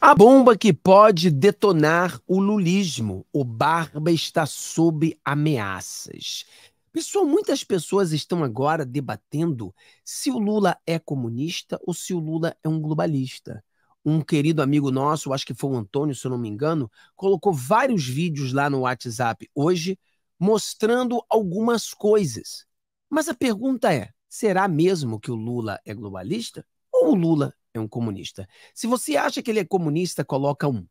A bomba que pode detonar o lulismo. O Barba está sob ameaças. Pessoal, muitas pessoas estão agora debatendo se o Lula é comunista ou se o Lula é um globalista. Um querido amigo nosso, acho que foi o Antônio, se eu não me engano, colocou vários vídeos lá no WhatsApp hoje mostrando algumas coisas. Mas a pergunta é: será mesmo que o Lula é globalista ou o Lula é um comunista. Se você acha que ele é comunista, coloca um.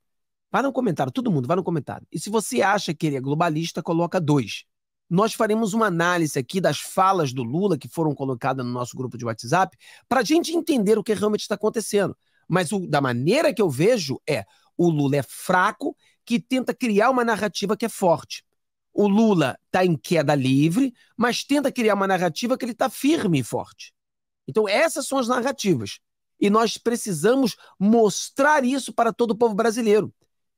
Vá no comentário, todo mundo, vá no comentário. E se você acha que ele é globalista, coloca dois. Nós faremos uma análise aqui das falas do Lula que foram colocadas no nosso grupo de WhatsApp para a gente entender o que realmente está acontecendo. Mas o, da maneira que eu vejo é o Lula é fraco que tenta criar uma narrativa que é forte. O Lula está em queda livre, mas tenta criar uma narrativa que ele está firme e forte. Então essas são as narrativas. E nós precisamos mostrar isso para todo o povo brasileiro.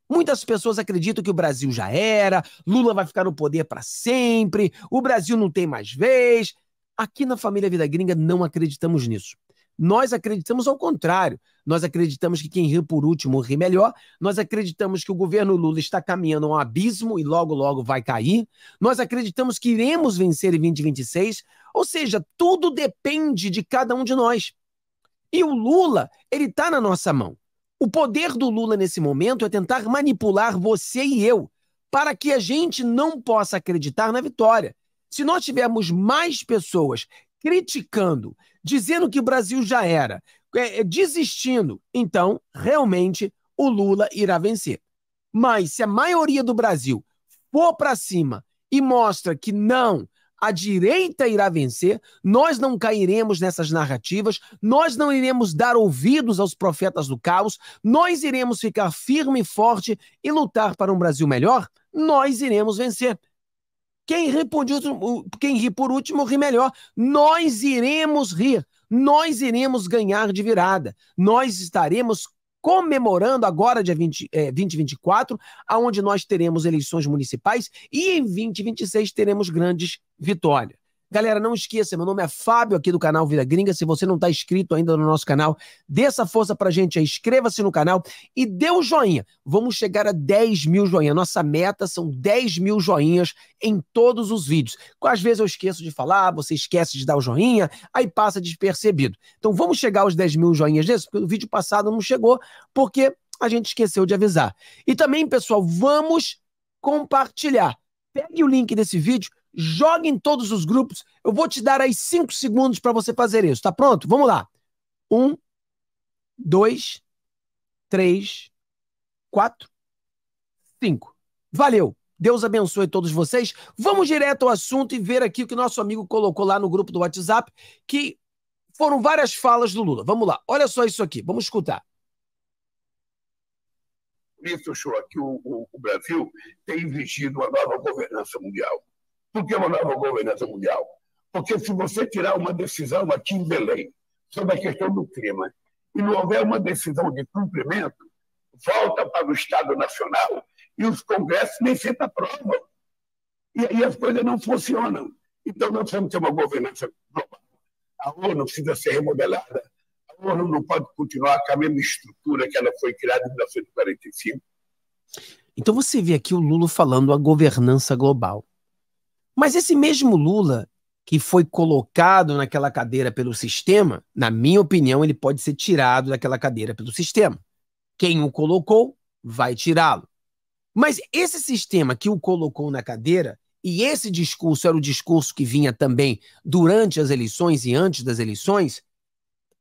Muitas pessoas acreditam que o Brasil já era, Lula vai ficar no poder para sempre, o Brasil não tem mais vez. Aqui na família Vida Gringa não acreditamos nisso. Nós acreditamos ao contrário. Nós acreditamos que quem ri por último ri melhor. Nós acreditamos que o governo Lula está caminhando a um abismo e logo, logo vai cair. Nós acreditamos que iremos vencer em 2026. Ou seja, tudo depende de cada um de nós. E o Lula, ele está na nossa mão. O poder do Lula nesse momento é tentar manipular você e eu para que a gente não possa acreditar na vitória. Se nós tivermos mais pessoas criticando, dizendo que o Brasil já era, é, é, desistindo, então realmente o Lula irá vencer. Mas se a maioria do Brasil for para cima e mostra que não, a direita irá vencer, nós não cairemos nessas narrativas, nós não iremos dar ouvidos aos profetas do caos, nós iremos ficar firme e forte e lutar para um Brasil melhor, nós iremos vencer. Quem ri por último, quem ri, por último ri melhor. Nós iremos rir, nós iremos ganhar de virada, nós estaremos comemorando agora, dia 20, é, 2024, aonde nós teremos eleições municipais e em 2026 teremos grandes vitórias. Galera, não esqueça, meu nome é Fábio aqui do canal Vida Gringa. Se você não está inscrito ainda no nosso canal, dê essa força pra gente aí, inscreva-se no canal e dê um joinha. Vamos chegar a 10 mil joinhas. Nossa meta são 10 mil joinhas em todos os vídeos. Às vezes eu esqueço de falar, você esquece de dar o joinha, aí passa despercebido. Então vamos chegar aos 10 mil joinhas desse, porque o vídeo passado não chegou, porque a gente esqueceu de avisar. E também, pessoal, vamos compartilhar. Pegue o link desse vídeo, Jogue em todos os grupos. Eu vou te dar aí cinco segundos para você fazer isso. Tá pronto? Vamos lá. Um, dois, três, quatro, cinco. Valeu. Deus abençoe todos vocês. Vamos direto ao assunto e ver aqui o que nosso amigo colocou lá no grupo do WhatsApp, que foram várias falas do Lula. Vamos lá. Olha só isso aqui. Vamos escutar isso, Shoa, que o, o, o, Brasil tem exigido uma nova governança mundial. Por que uma nova governança mundial? Porque se você tirar uma decisão aqui em Belém sobre a questão do clima e não houver uma decisão de cumprimento, volta para o Estado Nacional e os congressos nem sempre aprovam. E aí as coisas não funcionam. Então nós que ter uma governança global. A ONU precisa ser remodelada. A ONU não pode continuar com a mesma estrutura que ela foi criada em 1945. Então você vê aqui o Lula falando a governança global. Mas esse mesmo Lula que foi colocado naquela cadeira pelo sistema, na minha opinião, ele pode ser tirado daquela cadeira pelo sistema. Quem o colocou vai tirá-lo. Mas esse sistema que o colocou na cadeira, e esse discurso era o discurso que vinha também durante as eleições e antes das eleições,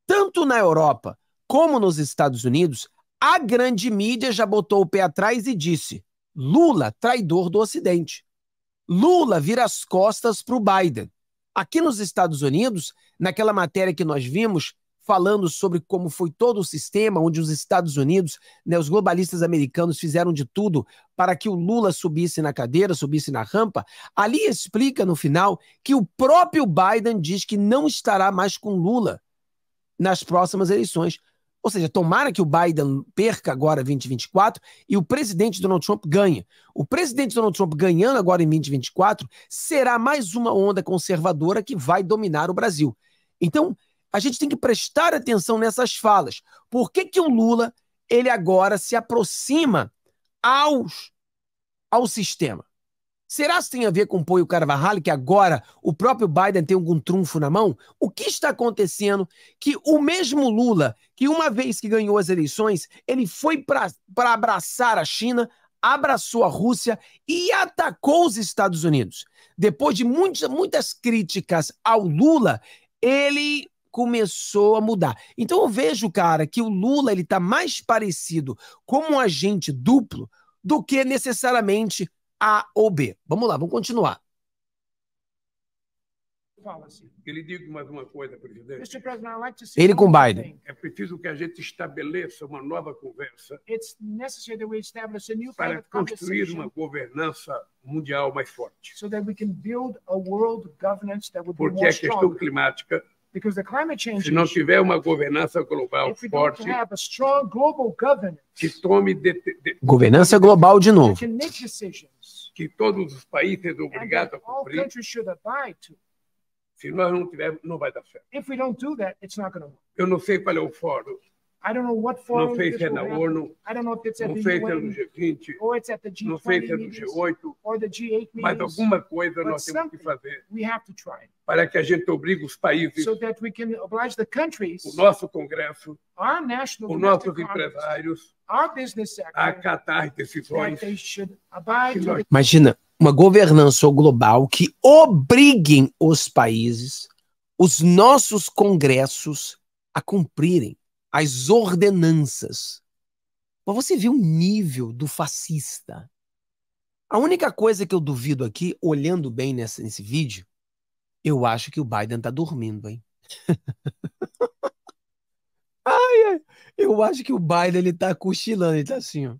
tanto na Europa como nos Estados Unidos, a grande mídia já botou o pé atrás e disse: Lula, traidor do Ocidente. Lula vira as costas para o Biden. Aqui nos Estados Unidos, naquela matéria que nós vimos falando sobre como foi todo o sistema onde os Estados Unidos, né, os globalistas americanos fizeram de tudo para que o Lula subisse na cadeira, subisse na rampa, ali explica no final que o próprio Biden diz que não estará mais com Lula nas próximas eleições, ou seja, tomara que o Biden perca agora 2024 e o presidente Donald Trump ganhe. O presidente Donald Trump ganhando agora em 2024 será mais uma onda conservadora que vai dominar o Brasil. Então, a gente tem que prestar atenção nessas falas. Por que, que o Lula ele agora se aproxima aos ao sistema? Será que tem a ver com o Poio Carvajal, que agora o próprio Biden tem algum trunfo na mão? O que está acontecendo que o mesmo Lula, que uma vez que ganhou as eleições, ele foi para abraçar a China, abraçou a Rússia e atacou os Estados Unidos. Depois de muitas, muitas críticas ao Lula, ele começou a mudar. Então eu vejo, cara, que o Lula ele está mais parecido como um agente duplo do que necessariamente a ou B. Vamos lá, vamos continuar. Ele digo mais uma coisa, presidente. Ele com é Biden. É preciso que a gente estabeleça uma nova conversa para construir uma governança mundial mais forte. Porque a questão climática se não tiver uma governança global forte, que tome de, de, governança global de novo, que todos os países são obrigados a cumprir, se nós não tivermos, não vai dar certo. Eu não sei qual é o fórum I don't know what forum é não feita na ONU, I don't know if it's at não the feita é UN, no G20, or it's at the G20 não feita no é G8, or the G8 meetings, mas alguma coisa But nós temos que fazer we have to try. para que a gente obrigue os países, so that we can oblige the countries, o nosso Congresso, our national os nossos empresários, our business sector, a acatar decisões that they should abide Imagina, uma governança global que obriguem os países, os nossos congressos, a cumprirem as ordenanças. Para você ver o nível do fascista. A única coisa que eu duvido aqui, olhando bem nessa, nesse vídeo, eu acho que o Biden tá dormindo, hein? ai, ai, eu acho que o Biden ele tá cochilando, ele tá assim, ó.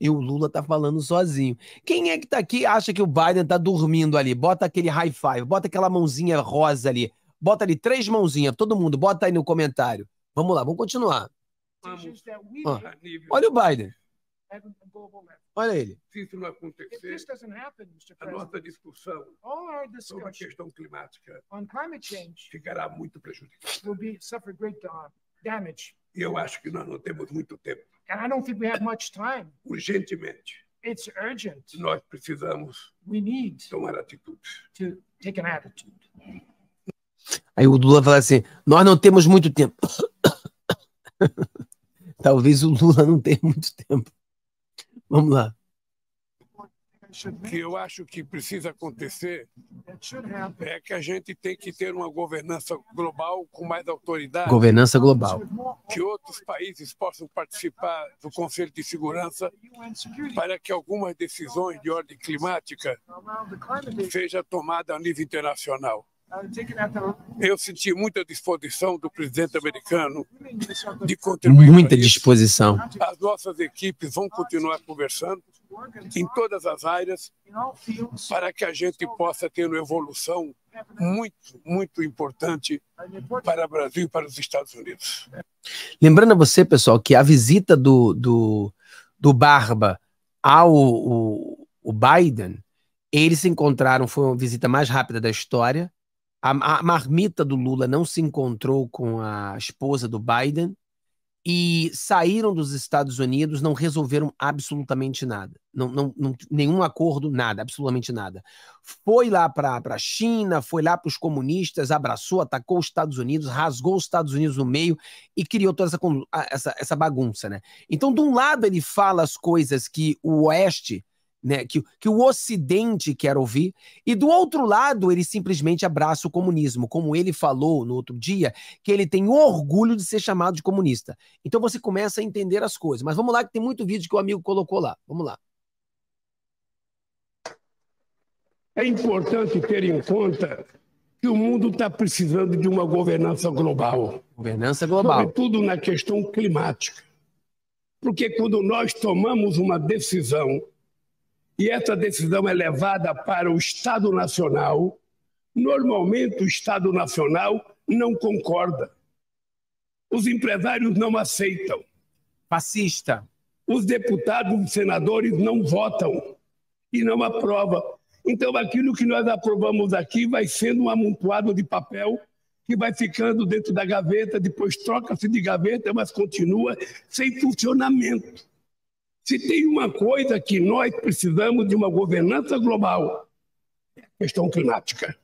E o Lula tá falando sozinho. Quem é que tá aqui acha que o Biden tá dormindo ali? Bota aquele high five, bota aquela mãozinha rosa ali. Bota ali três mãozinhas, todo mundo, bota aí no comentário. Vamos lá, vamos continuar. Vamos. Ó, ah, né? olha o Biden. Olha ele. Se isso não acontecer, a nossa discussão sobre a questão climática ficará muito prejudicada. damage. E eu acho que nós não temos muito tempo. And I don't think we have much time. Urgentemente. It's urgent. Nós precisamos we need tomar atitude. To take an attitude. Aí o Lula fala assim: nós não temos muito tempo. Talvez o Lula não tenha muito tempo. Vamos lá que eu acho que precisa acontecer é que a gente tem que ter uma governança global com mais autoridade. Governança global. Que outros países possam participar do Conselho de Segurança para que algumas decisões de ordem climática sejam tomadas a nível internacional. Eu senti muita disposição do presidente americano de contribuir. Muita disposição. As nossas equipes vão continuar conversando em todas as áreas para que a gente possa ter uma evolução muito, muito importante para o Brasil e para os Estados Unidos. Lembrando a você, pessoal, que a visita do, do, do Barba ao o, o Biden, eles se encontraram, foi uma visita mais rápida da história a, a marmita do Lula não se encontrou com a esposa do Biden e saíram dos Estados Unidos, não resolveram absolutamente nada. Não, não, não nenhum acordo, nada, absolutamente nada. Foi lá para a China, foi lá para os comunistas, abraçou, atacou os Estados Unidos, rasgou os Estados Unidos no meio e criou toda essa, essa, essa bagunça. Né? Então, de um lado, ele fala as coisas que o Oeste né, que, que o Ocidente quer ouvir, e do outro lado ele simplesmente abraça o comunismo, como ele falou no outro dia, que ele tem orgulho de ser chamado de comunista. Então você começa a entender as coisas. Mas vamos lá, que tem muito vídeo que o amigo colocou lá. Vamos lá. É importante ter em conta que o mundo está precisando de uma governança global. Governança global. Sobretudo na questão climática. Porque quando nós tomamos uma decisão e essa decisão é levada para o Estado Nacional, normalmente o Estado Nacional não concorda. Os empresários não aceitam. Fascista. Os deputados e senadores não votam e não aprovam. Então, aquilo que nós aprovamos aqui vai sendo um amontoado de papel que vai ficando dentro da gaveta, depois troca-se de gaveta, mas continua sem funcionamento. Se tem uma coisa que nós precisamos de uma governança global, é a questão climática.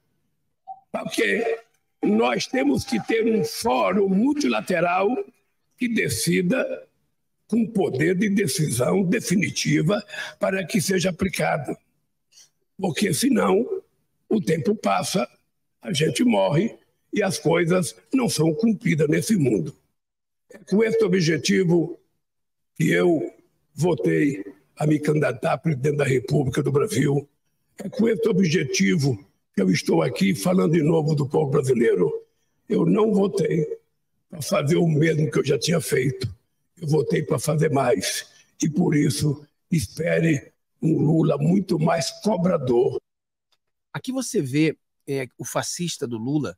Porque nós temos que ter um fórum multilateral que decida com poder de decisão definitiva para que seja aplicado. Porque senão o tempo passa, a gente morre e as coisas não são cumpridas nesse mundo. É com esse objetivo que eu votei a me candidatar a presidente da República do Brasil. É com esse objetivo que eu estou aqui falando de novo do povo brasileiro. Eu não votei para fazer o mesmo que eu já tinha feito. Eu votei para fazer mais. E por isso, espere um Lula muito mais cobrador. Aqui você vê é, o fascista do Lula,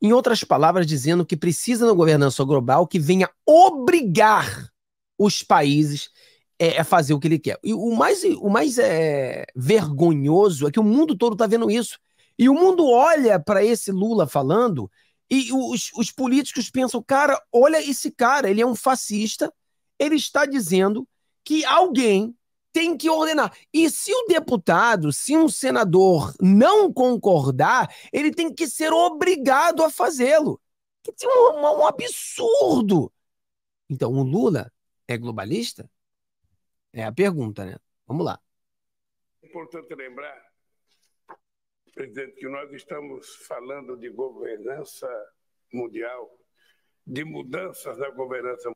em outras palavras, dizendo que precisa da governança global que venha obrigar os países é, é, fazer o que ele quer. E o mais, o mais é, vergonhoso é que o mundo todo está vendo isso. E o mundo olha para esse Lula falando e os, os políticos pensam, cara, olha esse cara, ele é um fascista, ele está dizendo que alguém tem que ordenar. E se o deputado, se um senador não concordar, ele tem que ser obrigado a fazê-lo. Que é um, um absurdo. Então, o Lula é globalista? É a pergunta, né? Vamos lá. É importante lembrar, presidente, que nós estamos falando de governança mundial, de mudanças na governança mundial.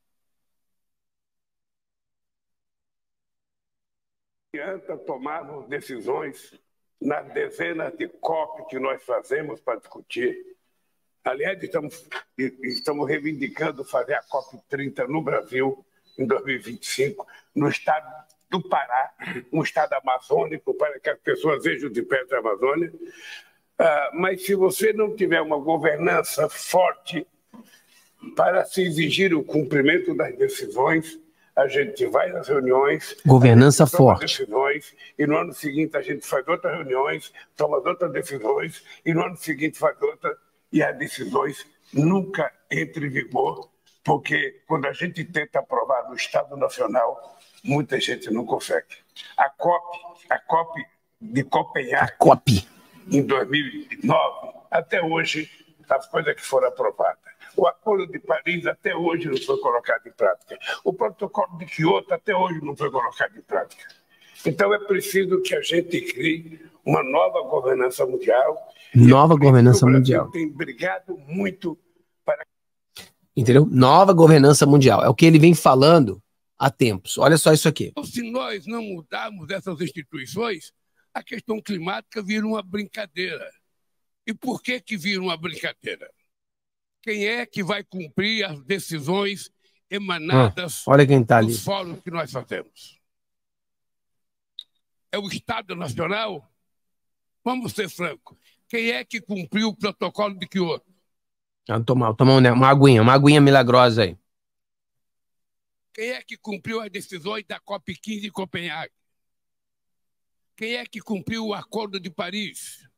Adianta tomarmos decisões nas dezenas de COP que nós fazemos para discutir. Aliás, estamos, estamos reivindicando fazer a COP 30 no Brasil em 2025 no estado do Pará, um estado amazônico, para que as pessoas vejam de perto a Amazônia. Ah, mas se você não tiver uma governança forte para se exigir o cumprimento das decisões, a gente vai nas reuniões. Governança forte. Decisões, e no ano seguinte a gente faz outras reuniões, toma outras decisões, e no ano seguinte faz outra, e as decisões nunca entram em vigor porque quando a gente tenta aprovar no Estado Nacional, muita gente não consegue. A COP, a COP de Copenhague, a COP. em 2009, até hoje, as coisas que foram aprovadas. O Acordo de Paris até hoje não foi colocado em prática. O Protocolo de Quioto até hoje não foi colocado em prática. Então é preciso que a gente crie uma nova governança mundial. Nova governança mundial. Tem brigado muito Entendeu? Nova governança mundial. É o que ele vem falando há tempos. Olha só isso aqui. Então, se nós não mudarmos essas instituições, a questão climática vira uma brincadeira. E por que, que vira uma brincadeira? Quem é que vai cumprir as decisões emanadas ah, olha quem tá ali. dos fóruns que nós fazemos? É o Estado Nacional? Vamos ser francos. Quem é que cumpriu o protocolo de Kyoto? Ah, tomar, tomar né? uma aguinha, uma aguinha milagrosa aí. Quem é que cumpriu as decisões da COP15 em Copenhague? Quem é que cumpriu o Acordo de Paris?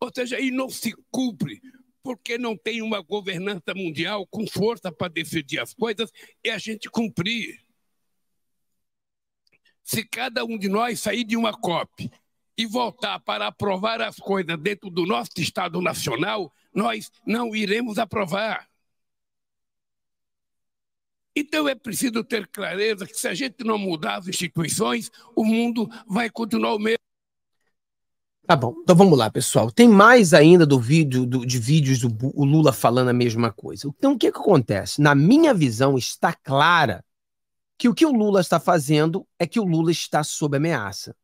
Ou seja, aí não se cumpre, porque não tem uma governança mundial com força para decidir as coisas e a gente cumprir. Se cada um de nós sair de uma COP e voltar para aprovar as coisas dentro do nosso Estado Nacional, nós não iremos aprovar. Então é preciso ter clareza que se a gente não mudar as instituições, o mundo vai continuar o mesmo. Tá bom, então vamos lá, pessoal. Tem mais ainda do vídeo do, de vídeos do o Lula falando a mesma coisa. Então o que, que acontece? Na minha visão está clara que o que o Lula está fazendo é que o Lula está sob ameaça.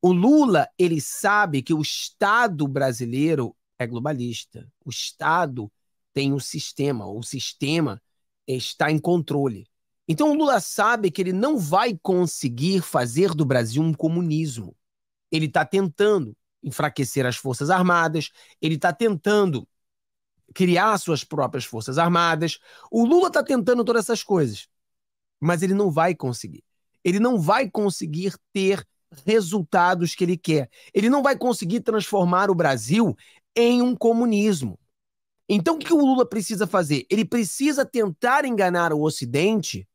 O Lula, ele sabe que o Estado brasileiro é globalista. O Estado tem um sistema, o sistema está em controle. Então o Lula sabe que ele não vai conseguir fazer do Brasil um comunismo. Ele está tentando enfraquecer as Forças Armadas, ele está tentando criar suas próprias Forças Armadas. O Lula está tentando todas essas coisas, mas ele não vai conseguir. Ele não vai conseguir ter resultados que ele quer. Ele não vai conseguir transformar o Brasil em um comunismo. Então, o que o Lula precisa fazer? Ele precisa tentar enganar o Ocidente,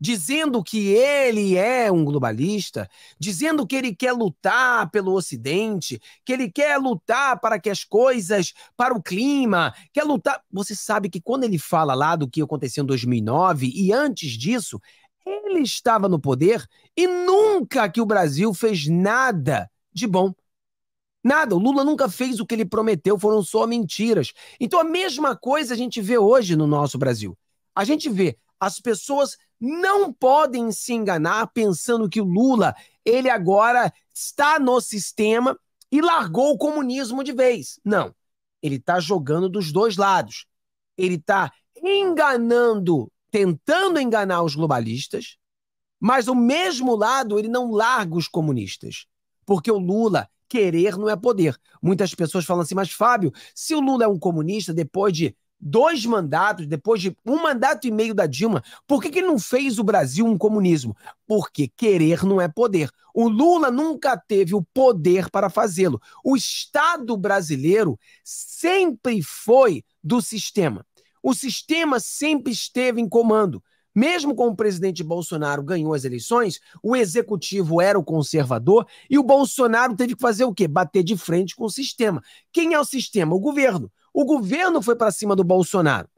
dizendo que ele é um globalista, dizendo que ele quer lutar pelo Ocidente, que ele quer lutar para que as coisas, para o clima, quer lutar. Você sabe que quando ele fala lá do que aconteceu em 2009 e antes disso, ele estava no poder e nunca que o Brasil fez nada de bom. Nada, o Lula nunca fez o que ele prometeu, foram só mentiras. Então a mesma coisa a gente vê hoje no nosso Brasil. A gente vê as pessoas não podem se enganar pensando que o Lula, ele agora está no sistema e largou o comunismo de vez. Não. Ele está jogando dos dois lados. Ele está enganando, tentando enganar os globalistas, mas o mesmo lado ele não larga os comunistas. Porque o Lula, querer não é poder. Muitas pessoas falam assim, mas Fábio, se o Lula é um comunista depois de dois mandatos, depois de um mandato e meio da Dilma, por que, que não fez o Brasil um comunismo? Porque querer não é poder. O Lula nunca teve o poder para fazê-lo. O Estado brasileiro sempre foi do sistema. O sistema sempre esteve em comando. Mesmo com o presidente Bolsonaro ganhou as eleições, o executivo era o conservador e o Bolsonaro teve que fazer o quê? Bater de frente com o sistema. Quem é o sistema? O governo. O governo foi para cima do Bolsonaro.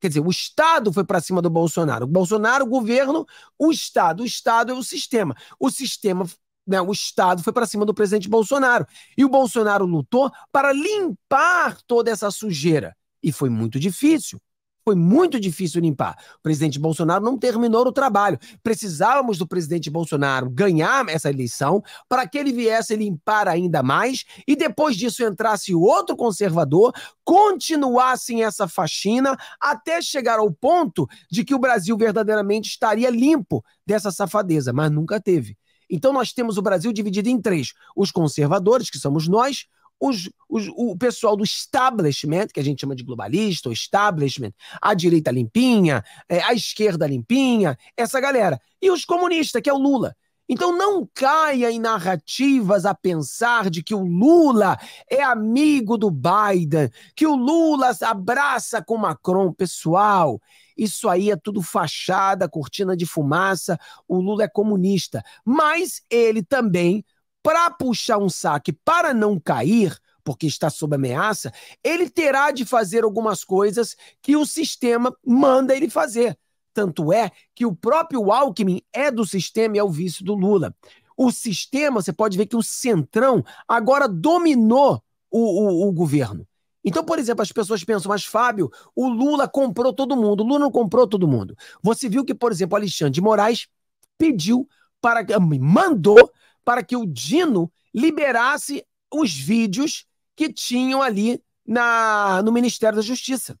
Quer dizer, o Estado foi para cima do Bolsonaro. O Bolsonaro, o governo, o Estado. O Estado é o sistema. O sistema, né, o Estado foi para cima do presidente Bolsonaro. E o Bolsonaro lutou para limpar toda essa sujeira. E foi muito difícil. Foi muito difícil limpar. O presidente Bolsonaro não terminou o trabalho. Precisávamos do presidente Bolsonaro ganhar essa eleição para que ele viesse limpar ainda mais e depois disso entrasse outro conservador, continuassem essa faxina até chegar ao ponto de que o Brasil verdadeiramente estaria limpo dessa safadeza, mas nunca teve. Então nós temos o Brasil dividido em três: os conservadores, que somos nós, os, os, o pessoal do establishment, que a gente chama de globalista, o establishment, a direita limpinha, é, a esquerda limpinha, essa galera. E os comunistas, que é o Lula. Então não caia em narrativas a pensar de que o Lula é amigo do Biden, que o Lula abraça com Macron. Pessoal, isso aí é tudo fachada, cortina de fumaça. O Lula é comunista, mas ele também para puxar um saque, para não cair, porque está sob ameaça, ele terá de fazer algumas coisas que o sistema manda ele fazer. Tanto é que o próprio Alckmin é do sistema e é o vice do Lula. O sistema, você pode ver que o centrão agora dominou o, o, o governo. Então, por exemplo, as pessoas pensam, mas Fábio, o Lula comprou todo mundo. O Lula não comprou todo mundo. Você viu que, por exemplo, Alexandre de Moraes pediu para. mandou para que o Dino liberasse os vídeos que tinham ali na, no Ministério da Justiça.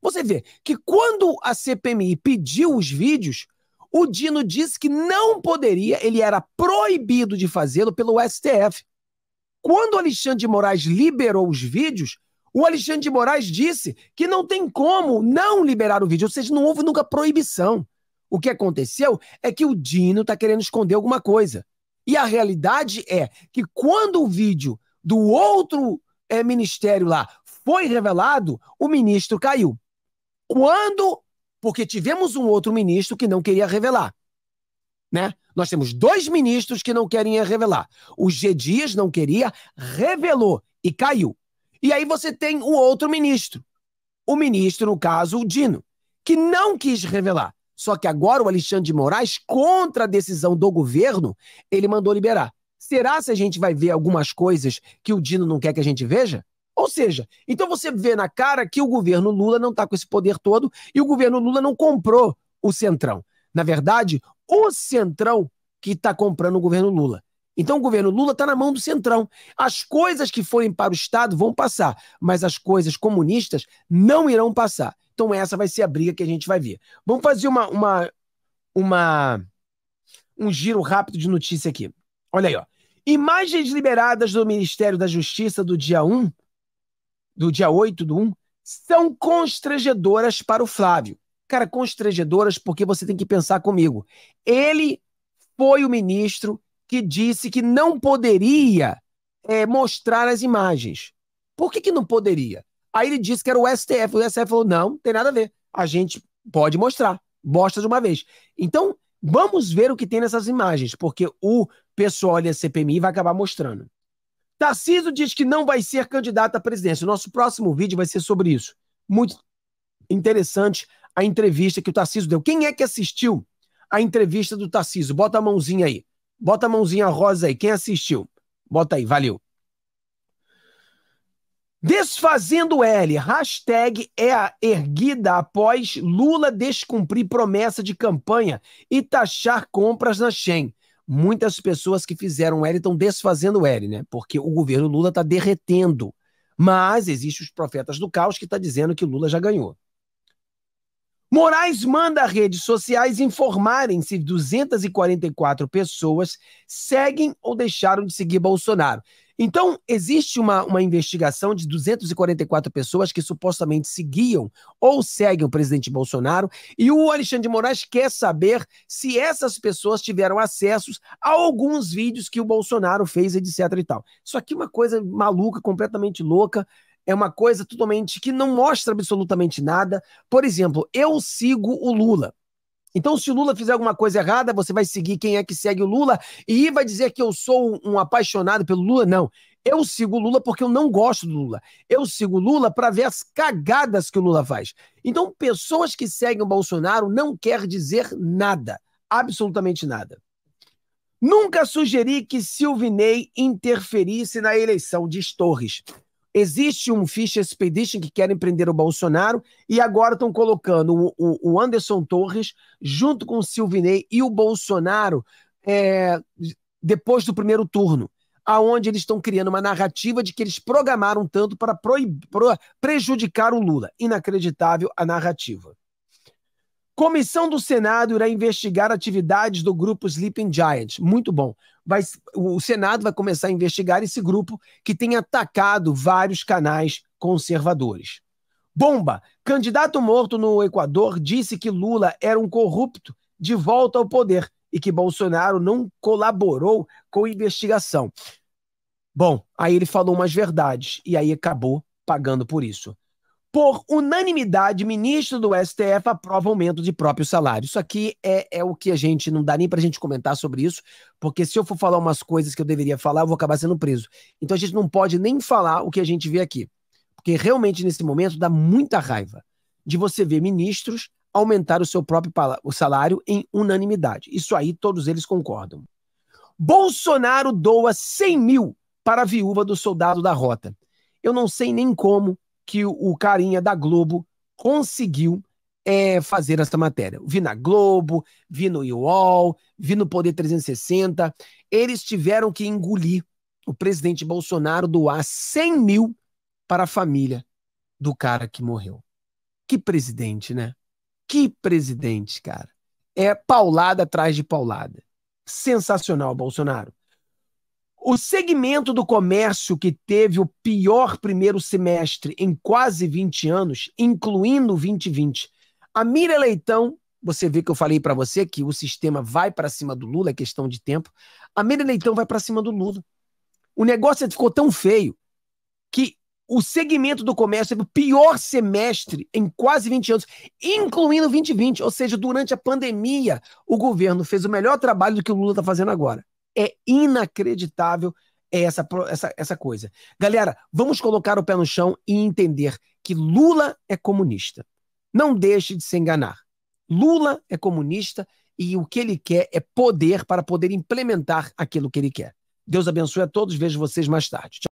Você vê que quando a CPMI pediu os vídeos, o Dino disse que não poderia, ele era proibido de fazê-lo pelo STF. Quando o Alexandre de Moraes liberou os vídeos, o Alexandre de Moraes disse que não tem como não liberar o vídeo, ou seja, não houve nunca proibição. O que aconteceu é que o Dino está querendo esconder alguma coisa. E a realidade é que quando o vídeo do outro é, ministério lá foi revelado, o ministro caiu. Quando? Porque tivemos um outro ministro que não queria revelar. Né? Nós temos dois ministros que não querem revelar. O G. Dias não queria, revelou e caiu. E aí você tem o outro ministro. O ministro, no caso, o Dino, que não quis revelar. Só que agora o Alexandre de Moraes, contra a decisão do governo, ele mandou liberar. Será se a gente vai ver algumas coisas que o Dino não quer que a gente veja? Ou seja, então você vê na cara que o governo Lula não está com esse poder todo e o governo Lula não comprou o Centrão. Na verdade, o Centrão que está comprando o governo Lula. Então o governo Lula está na mão do Centrão. As coisas que forem para o Estado vão passar, mas as coisas comunistas não irão passar. Então essa vai ser a briga que a gente vai ver. Vamos fazer uma, uma, uma um giro rápido de notícia aqui. Olha aí, ó. Imagens liberadas do Ministério da Justiça do dia 1, do dia 8 do 1, são constrangedoras para o Flávio. Cara, constrangedoras porque você tem que pensar comigo. Ele foi o ministro que disse que não poderia é, mostrar as imagens. Por que, que não poderia? Aí ele disse que era o STF. O STF falou: não, não tem nada a ver. A gente pode mostrar. Mostra de uma vez. Então, vamos ver o que tem nessas imagens, porque o pessoal da CPMI vai acabar mostrando. Tarciso diz que não vai ser candidato à presidência. O nosso próximo vídeo vai ser sobre isso. Muito interessante a entrevista que o Tarciso deu. Quem é que assistiu a entrevista do Tarciso? Bota a mãozinha aí. Bota a mãozinha rosa aí. Quem assistiu? Bota aí. Valeu. Desfazendo L, hashtag é erguida após Lula descumprir promessa de campanha e taxar compras na Shen. Muitas pessoas que fizeram L estão desfazendo L, né? Porque o governo Lula está derretendo. Mas existem os profetas do caos que está dizendo que Lula já ganhou. Moraes manda redes sociais informarem se 244 pessoas seguem ou deixaram de seguir Bolsonaro. Então, existe uma, uma investigação de 244 pessoas que supostamente seguiam ou seguem o presidente Bolsonaro, e o Alexandre de Moraes quer saber se essas pessoas tiveram acesso a alguns vídeos que o Bolsonaro fez, etc. e tal. Isso aqui é uma coisa maluca, completamente louca é uma coisa totalmente que não mostra absolutamente nada. Por exemplo, eu sigo o Lula. Então, se o Lula fizer alguma coisa errada, você vai seguir quem é que segue o Lula e vai dizer que eu sou um apaixonado pelo Lula? Não. Eu sigo o Lula porque eu não gosto do Lula. Eu sigo o Lula para ver as cagadas que o Lula faz. Então, pessoas que seguem o Bolsonaro não quer dizer nada, absolutamente nada. Nunca sugeri que Silvinei interferisse na eleição de Torres. Existe um Fish Expedition que querem prender o Bolsonaro e agora estão colocando o, o, Anderson Torres junto com o Silvinei e o Bolsonaro é, depois do primeiro turno, aonde eles estão criando uma narrativa de que eles programaram tanto para pro, prejudicar o Lula. Inacreditável a narrativa. Comissão do Senado irá investigar atividades do grupo Sleeping Giant. Muito bom. Vai, o Senado vai começar a investigar esse grupo que tem atacado vários canais conservadores. Bomba! Candidato morto no Equador disse que Lula era um corrupto de volta ao poder e que Bolsonaro não colaborou com a investigação. Bom, aí ele falou umas verdades e aí acabou pagando por isso por unanimidade, ministro do STF aprova aumento de próprio salário. Isso aqui é, é o que a gente não dá nem para a gente comentar sobre isso, porque se eu for falar umas coisas que eu deveria falar, eu vou acabar sendo preso. Então a gente não pode nem falar o que a gente vê aqui, porque realmente nesse momento dá muita raiva de você ver ministros aumentar o seu próprio o salário em unanimidade. Isso aí todos eles concordam. Bolsonaro doa 100 mil para a viúva do soldado da rota. Eu não sei nem como, que o carinha da Globo conseguiu é, fazer essa matéria. Vi na Globo, vi no UOL, vi no Poder 360. Eles tiveram que engolir o presidente Bolsonaro doar 100 mil para a família do cara que morreu. Que presidente, né? Que presidente, cara. É paulada atrás de paulada. Sensacional, Bolsonaro. O segmento do comércio que teve o pior primeiro semestre em quase 20 anos, incluindo 2020. A Mira Leitão, você vê que eu falei para você que o sistema vai para cima do Lula, é questão de tempo. A Mira Leitão vai para cima do Lula. O negócio ficou tão feio que o segmento do comércio teve o pior semestre em quase 20 anos, incluindo 2020. Ou seja, durante a pandemia, o governo fez o melhor trabalho do que o Lula está fazendo agora. É inacreditável essa, essa, essa coisa. Galera, vamos colocar o pé no chão e entender que Lula é comunista. Não deixe de se enganar. Lula é comunista e o que ele quer é poder para poder implementar aquilo que ele quer. Deus abençoe a todos. Vejo vocês mais tarde. Tchau.